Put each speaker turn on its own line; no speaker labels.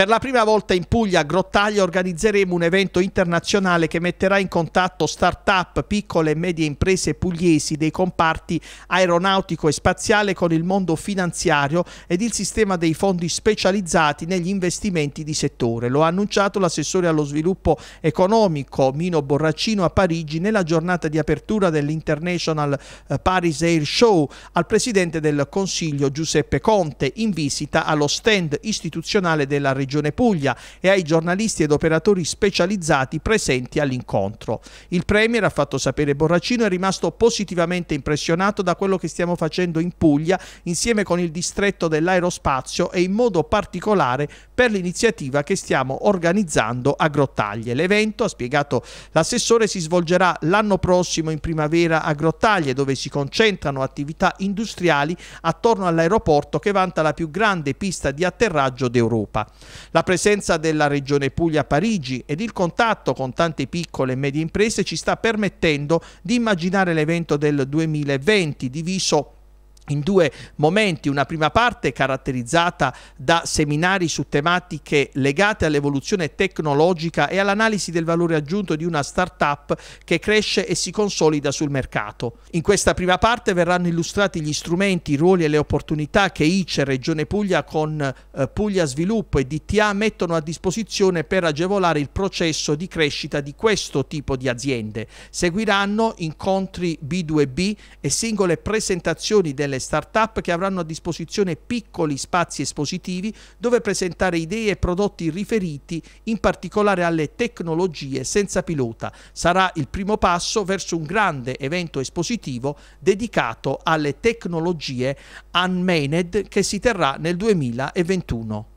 Per la prima volta in Puglia a Grottaglia organizzeremo un evento internazionale che metterà in contatto start-up, piccole e medie imprese pugliesi dei comparti aeronautico e spaziale con il mondo finanziario ed il sistema dei fondi specializzati negli investimenti di settore. Lo ha annunciato l'assessore allo sviluppo economico Mino Borraccino a Parigi nella giornata di apertura dell'International eh, Paris Air Show al presidente del Consiglio Giuseppe Conte in visita allo stand istituzionale della regione Regione Puglia e ai giornalisti ed operatori specializzati presenti all'incontro. Il Premier, ha fatto sapere Borracino, è rimasto positivamente impressionato da quello che stiamo facendo in Puglia insieme con il distretto dell'aerospazio e in modo particolare per l'iniziativa che stiamo organizzando a Grottaglie. L'evento, ha spiegato l'assessore, si svolgerà l'anno prossimo in primavera a Grottaglie dove si concentrano attività industriali attorno all'aeroporto che vanta la più grande pista di atterraggio d'Europa. La presenza della Regione Puglia a Parigi ed il contatto con tante piccole e medie imprese ci sta permettendo di immaginare l'evento del 2020 diviso in due momenti, una prima parte caratterizzata da seminari su tematiche legate all'evoluzione tecnologica e all'analisi del valore aggiunto di una start-up che cresce e si consolida sul mercato. In questa prima parte verranno illustrati gli strumenti, i ruoli e le opportunità che ICE, Regione Puglia con eh, Puglia Sviluppo e DTA mettono a disposizione per agevolare il processo di crescita di questo tipo di aziende. Seguiranno incontri B2B e singole presentazioni delle start-up che avranno a disposizione piccoli spazi espositivi dove presentare idee e prodotti riferiti in particolare alle tecnologie senza pilota. Sarà il primo passo verso un grande evento espositivo dedicato alle tecnologie unmanned che si terrà nel 2021.